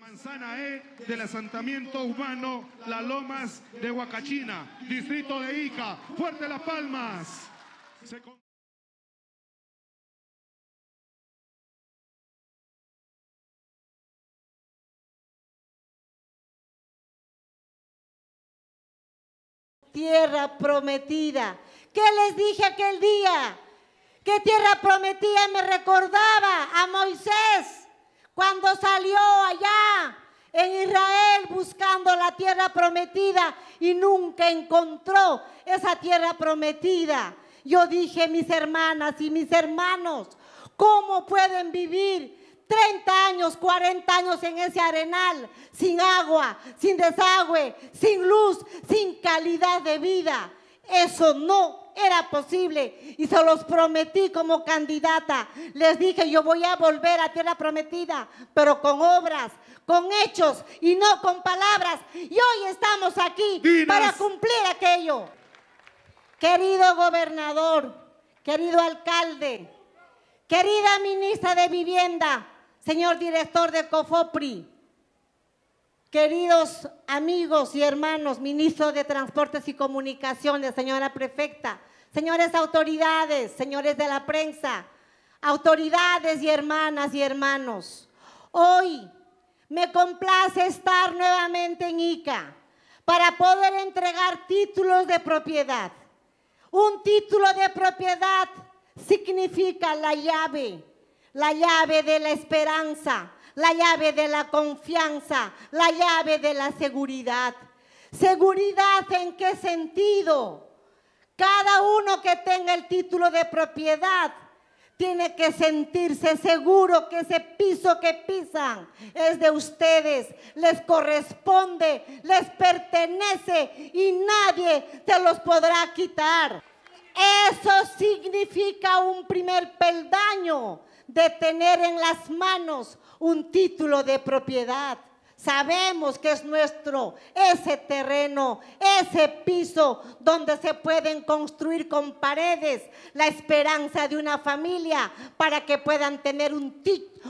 manzana E del asentamiento humano Las Lomas de Huacachina, distrito de Ica, Fuerte Las Palmas. Tierra prometida. ¿Qué les dije aquel día? ¿Qué tierra prometida me recordaba a Moisés? cuando salió allá en Israel buscando la tierra prometida y nunca encontró esa tierra prometida. Yo dije, mis hermanas y mis hermanos, ¿cómo pueden vivir 30 años, 40 años en ese arenal sin agua, sin desagüe, sin luz, sin calidad de vida? Eso no era posible y se los prometí como candidata. Les dije, yo voy a volver a tierra prometida, pero con obras, con hechos y no con palabras. Y hoy estamos aquí para cumplir aquello. Querido gobernador, querido alcalde, querida ministra de Vivienda, señor director de COFOPRI, Queridos amigos y hermanos, ministro de Transportes y Comunicaciones, señora prefecta, señores autoridades, señores de la prensa, autoridades y hermanas y hermanos, hoy me complace estar nuevamente en ICA para poder entregar títulos de propiedad. Un título de propiedad significa la llave, la llave de la esperanza, la llave de la confianza, la llave de la seguridad. ¿Seguridad en qué sentido? Cada uno que tenga el título de propiedad tiene que sentirse seguro que ese piso que pisan es de ustedes, les corresponde, les pertenece y nadie se los podrá quitar. Eso significa un primer peldaño de tener en las manos un título de propiedad. Sabemos que es nuestro ese terreno, ese piso donde se pueden construir con paredes la esperanza de una familia para que puedan tener un,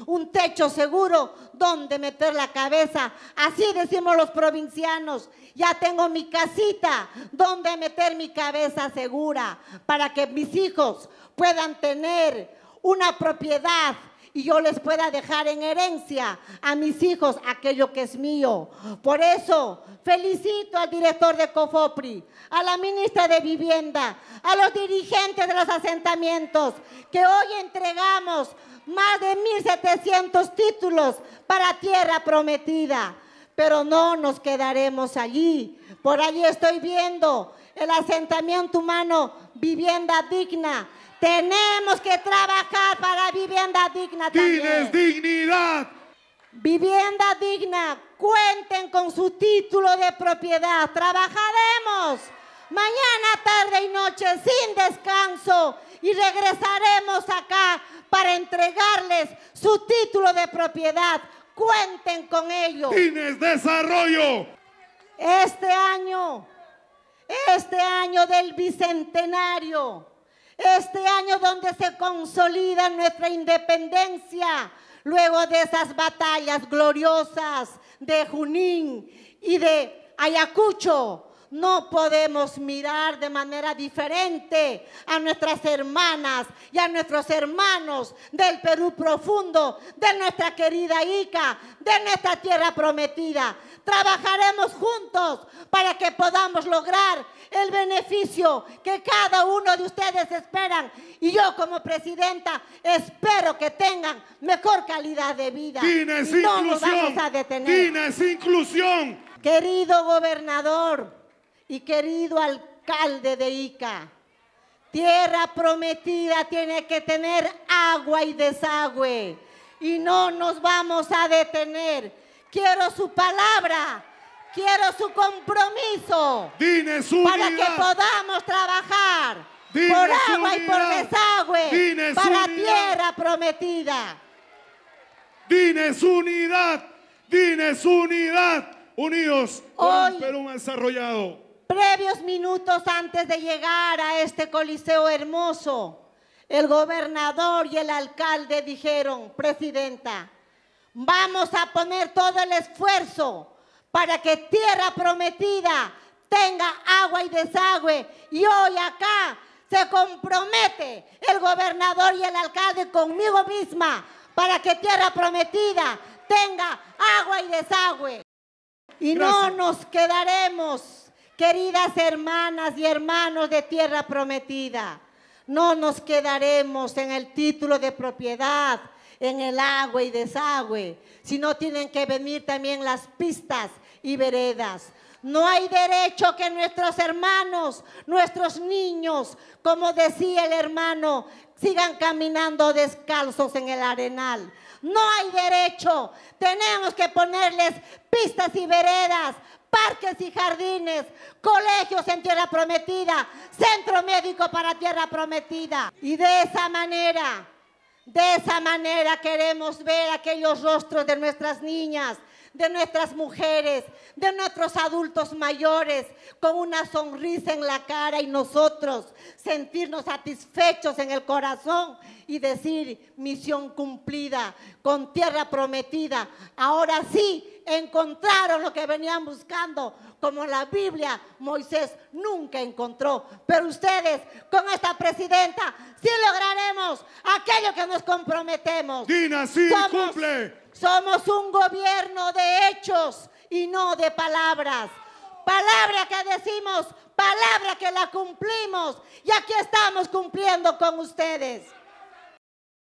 un techo seguro donde meter la cabeza. Así decimos los provincianos, ya tengo mi casita donde meter mi cabeza segura para que mis hijos puedan tener una propiedad y yo les pueda dejar en herencia a mis hijos aquello que es mío. Por eso felicito al director de COFOPRI, a la ministra de Vivienda, a los dirigentes de los asentamientos, que hoy entregamos más de 1.700 títulos para tierra prometida. Pero no nos quedaremos allí. Por allí estoy viendo el asentamiento humano, vivienda digna. Tenemos que trabajar para vivienda digna ¡Tienes dignidad! Vivienda digna, cuenten con su título de propiedad, trabajaremos mañana, tarde y noche sin descanso y regresaremos acá para entregarles su título de propiedad. Cuenten con ello. Tienes desarrollo. Este año este año del bicentenario, este año donde se consolida nuestra independencia, luego de esas batallas gloriosas de Junín y de Ayacucho, no podemos mirar de manera diferente a nuestras hermanas y a nuestros hermanos del Perú profundo, de nuestra querida Ica, de nuestra tierra prometida. Trabajaremos juntos para que podamos lograr el beneficio que cada uno de ustedes esperan. Y yo como presidenta espero que tengan mejor calidad de vida. inclusión. vamos a inclusión. Querido gobernador, y querido alcalde de Ica, tierra prometida tiene que tener agua y desagüe y no nos vamos a detener. Quiero su palabra, quiero su compromiso Dines para que podamos trabajar por agua y por desagüe para tierra prometida. Dines unidad, Dines unidad, unidos Hoy, un Perú desarrollado. Previos minutos antes de llegar a este coliseo hermoso, el gobernador y el alcalde dijeron, presidenta, vamos a poner todo el esfuerzo para que tierra prometida tenga agua y desagüe. Y hoy acá se compromete el gobernador y el alcalde conmigo misma para que tierra prometida tenga agua y desagüe. Y no nos quedaremos Queridas hermanas y hermanos de tierra prometida, no nos quedaremos en el título de propiedad, en el agua y desagüe, sino tienen que venir también las pistas y veredas. No hay derecho que nuestros hermanos, nuestros niños, como decía el hermano, sigan caminando descalzos en el arenal. No hay derecho. Tenemos que ponerles pistas y veredas parques y jardines, colegios en tierra prometida, centro médico para tierra prometida. Y de esa manera, de esa manera queremos ver aquellos rostros de nuestras niñas, de nuestras mujeres, de nuestros adultos mayores, con una sonrisa en la cara y nosotros sentirnos satisfechos en el corazón y decir, misión cumplida, con tierra prometida. Ahora sí, encontraron lo que venían buscando, como la Biblia Moisés nunca encontró. Pero ustedes, con esta presidenta, sí lograremos aquello que nos comprometemos. Dina, sí, cumple. Somos un gobierno de hechos y no de palabras. Palabra que decimos, palabra que la cumplimos y aquí estamos cumpliendo con ustedes.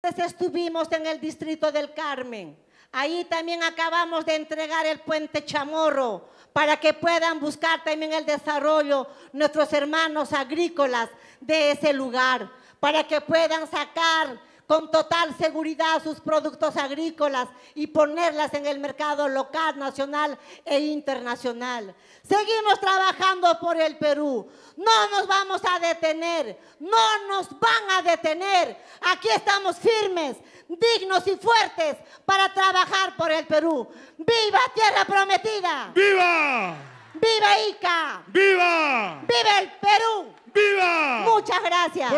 Estuvimos en el distrito del Carmen. Ahí también acabamos de entregar el puente Chamorro para que puedan buscar también el desarrollo nuestros hermanos agrícolas de ese lugar, para que puedan sacar con total seguridad sus productos agrícolas y ponerlas en el mercado local, nacional e internacional. Seguimos trabajando por el Perú. No nos vamos a detener, no nos van a detener. Aquí estamos firmes, dignos y fuertes para trabajar por el Perú. ¡Viva Tierra Prometida! ¡Viva! ¡Viva Ica! ¡Viva! ¡Viva el Perú! ¡Viva! Muchas gracias.